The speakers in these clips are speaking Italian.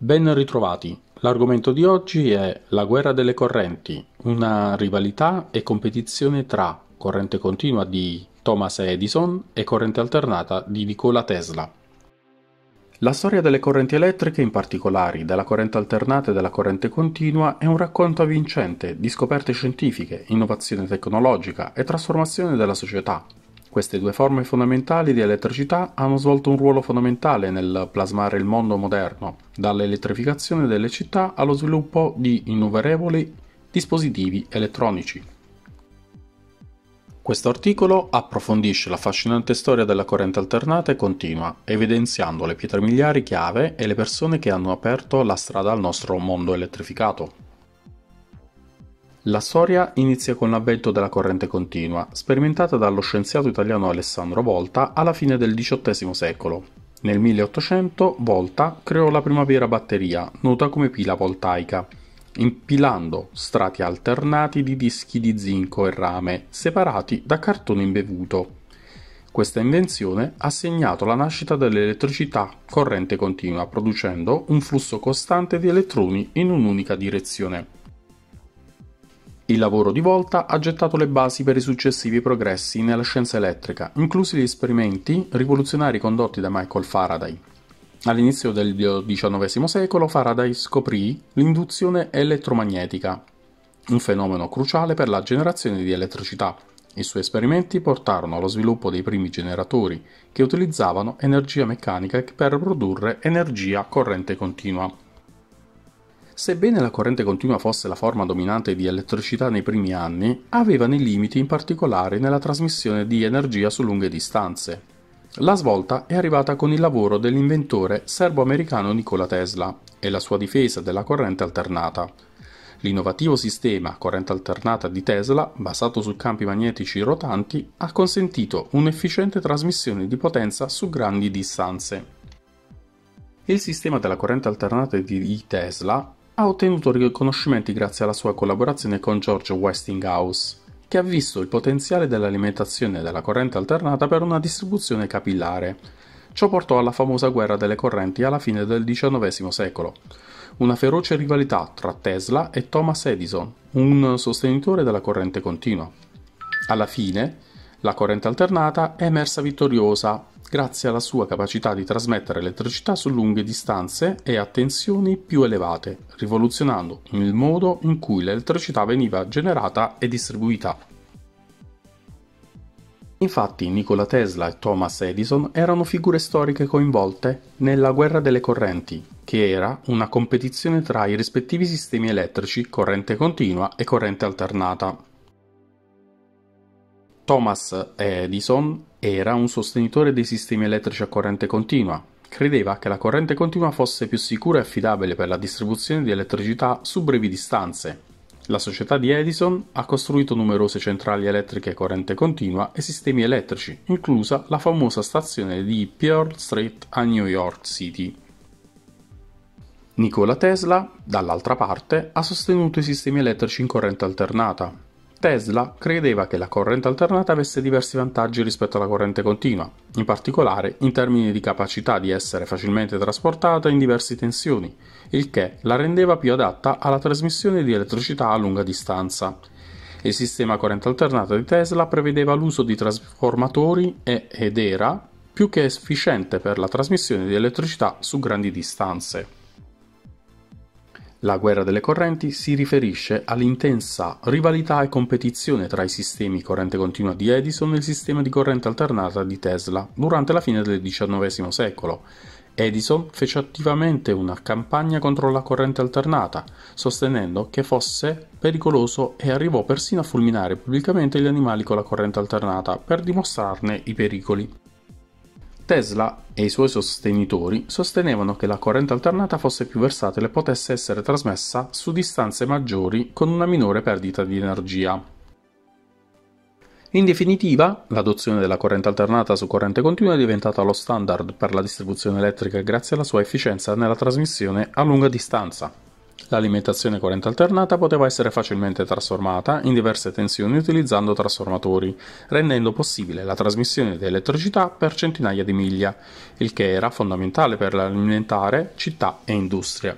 Ben ritrovati. L'argomento di oggi è la guerra delle correnti, una rivalità e competizione tra corrente continua di Thomas Edison e corrente alternata di Nikola Tesla. La storia delle correnti elettriche, in particolare della corrente alternata e della corrente continua, è un racconto avvincente di scoperte scientifiche, innovazione tecnologica e trasformazione della società, queste due forme fondamentali di elettricità hanno svolto un ruolo fondamentale nel plasmare il mondo moderno, dall'elettrificazione delle città allo sviluppo di innumerevoli dispositivi elettronici. Questo articolo approfondisce la l'affascinante storia della corrente alternata e continua, evidenziando le pietre miliari chiave e le persone che hanno aperto la strada al nostro mondo elettrificato. La storia inizia con l'avvento della corrente continua, sperimentata dallo scienziato italiano Alessandro Volta alla fine del XVIII secolo. Nel 1800 Volta creò la prima vera batteria, nota come pila voltaica, impilando strati alternati di dischi di zinco e rame, separati da cartone imbevuto. Questa invenzione ha segnato la nascita dell'elettricità corrente continua, producendo un flusso costante di elettroni in un'unica direzione. Il lavoro di Volta ha gettato le basi per i successivi progressi nella scienza elettrica, inclusi gli esperimenti rivoluzionari condotti da Michael Faraday. All'inizio del XIX secolo Faraday scoprì l'induzione elettromagnetica, un fenomeno cruciale per la generazione di elettricità. I suoi esperimenti portarono allo sviluppo dei primi generatori che utilizzavano energia meccanica per produrre energia a corrente continua. Sebbene la corrente continua fosse la forma dominante di elettricità nei primi anni, aveva nei limiti in particolare nella trasmissione di energia su lunghe distanze. La svolta è arrivata con il lavoro dell'inventore serbo-americano Nikola Tesla e la sua difesa della corrente alternata. L'innovativo sistema corrente alternata di Tesla, basato su campi magnetici rotanti, ha consentito un'efficiente trasmissione di potenza su grandi distanze. Il sistema della corrente alternata di Tesla ha ottenuto riconoscimenti grazie alla sua collaborazione con George Westinghouse, che ha visto il potenziale dell'alimentazione della corrente alternata per una distribuzione capillare. Ciò portò alla famosa guerra delle correnti alla fine del XIX secolo, una feroce rivalità tra Tesla e Thomas Edison, un sostenitore della corrente continua. Alla fine, la corrente alternata è emersa vittoriosa grazie alla sua capacità di trasmettere elettricità su lunghe distanze e a tensioni più elevate, rivoluzionando il modo in cui l'elettricità veniva generata e distribuita. Infatti Nikola Tesla e Thomas Edison erano figure storiche coinvolte nella guerra delle correnti, che era una competizione tra i rispettivi sistemi elettrici corrente continua e corrente alternata. Thomas Edison era un sostenitore dei sistemi elettrici a corrente continua. Credeva che la corrente continua fosse più sicura e affidabile per la distribuzione di elettricità su brevi distanze. La società di Edison ha costruito numerose centrali elettriche a corrente continua e sistemi elettrici, inclusa la famosa stazione di Pearl Street a New York City. Nikola Tesla, dall'altra parte, ha sostenuto i sistemi elettrici in corrente alternata, Tesla credeva che la corrente alternata avesse diversi vantaggi rispetto alla corrente continua, in particolare in termini di capacità di essere facilmente trasportata in diverse tensioni, il che la rendeva più adatta alla trasmissione di elettricità a lunga distanza. Il sistema corrente alternata di Tesla prevedeva l'uso di trasformatori e, ed era più che sufficiente per la trasmissione di elettricità su grandi distanze. La guerra delle correnti si riferisce all'intensa rivalità e competizione tra i sistemi corrente continua di Edison e il sistema di corrente alternata di Tesla durante la fine del XIX secolo. Edison fece attivamente una campagna contro la corrente alternata, sostenendo che fosse pericoloso e arrivò persino a fulminare pubblicamente gli animali con la corrente alternata per dimostrarne i pericoli. Tesla e i suoi sostenitori sostenevano che la corrente alternata fosse più versatile e potesse essere trasmessa su distanze maggiori con una minore perdita di energia. In definitiva, l'adozione della corrente alternata su corrente continua è diventata lo standard per la distribuzione elettrica grazie alla sua efficienza nella trasmissione a lunga distanza. L'alimentazione corrente alternata poteva essere facilmente trasformata in diverse tensioni utilizzando trasformatori, rendendo possibile la trasmissione di elettricità per centinaia di miglia, il che era fondamentale per alimentare città e industria.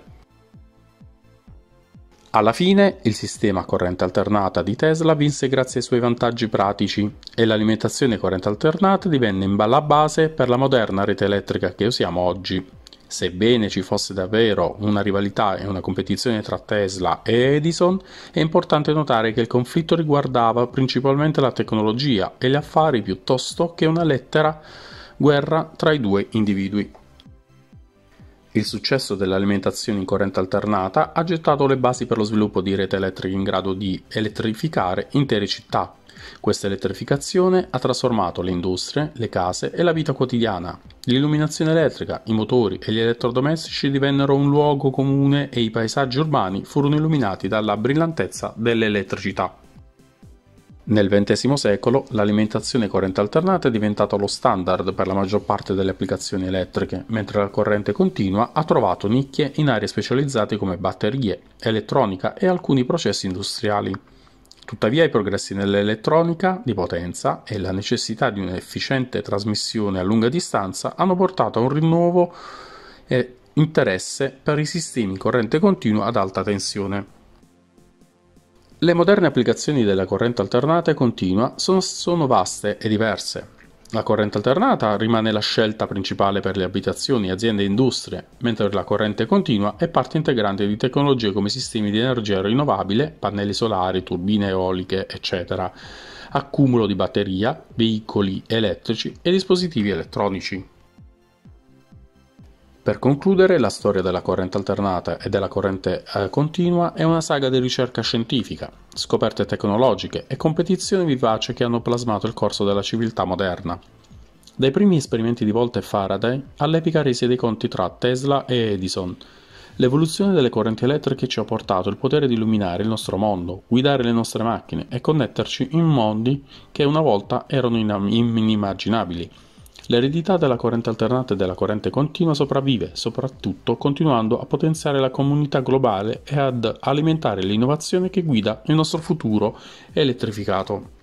Alla fine, il sistema a corrente alternata di Tesla vinse grazie ai suoi vantaggi pratici e l'alimentazione corrente alternata divenne in balla base per la moderna rete elettrica che usiamo oggi. Sebbene ci fosse davvero una rivalità e una competizione tra Tesla e Edison, è importante notare che il conflitto riguardava principalmente la tecnologia e gli affari piuttosto che una lettera guerra tra i due individui. Il successo dell'alimentazione in corrente alternata ha gettato le basi per lo sviluppo di reti elettriche in grado di elettrificare intere città. Questa elettrificazione ha trasformato le industrie, le case e la vita quotidiana. L'illuminazione elettrica, i motori e gli elettrodomestici divennero un luogo comune e i paesaggi urbani furono illuminati dalla brillantezza dell'elettricità. Nel XX secolo l'alimentazione corrente alternata è diventata lo standard per la maggior parte delle applicazioni elettriche, mentre la corrente continua ha trovato nicchie in aree specializzate come batterie, elettronica e alcuni processi industriali. Tuttavia i progressi nell'elettronica di potenza e la necessità di un'efficiente trasmissione a lunga distanza hanno portato a un rinnovo e interesse per i sistemi corrente continua ad alta tensione. Le moderne applicazioni della corrente alternata e continua sono, sono vaste e diverse. La corrente alternata rimane la scelta principale per le abitazioni, aziende e industrie, mentre la corrente continua è parte integrante di tecnologie come sistemi di energia rinnovabile, pannelli solari, turbine eoliche, eccetera, accumulo di batteria, veicoli elettrici e dispositivi elettronici. Per concludere, la storia della corrente alternata e della corrente eh, continua è una saga di ricerca scientifica, scoperte tecnologiche e competizioni vivace che hanno plasmato il corso della civiltà moderna. Dai primi esperimenti di Volta e Faraday all'epica resa dei conti tra Tesla e Edison, l'evoluzione delle correnti elettriche ci ha portato il potere di illuminare il nostro mondo, guidare le nostre macchine e connetterci in mondi che una volta erano inimmaginabili. L'eredità della corrente alternata e della corrente continua sopravvive, soprattutto continuando a potenziare la comunità globale e ad alimentare l'innovazione che guida il nostro futuro elettrificato.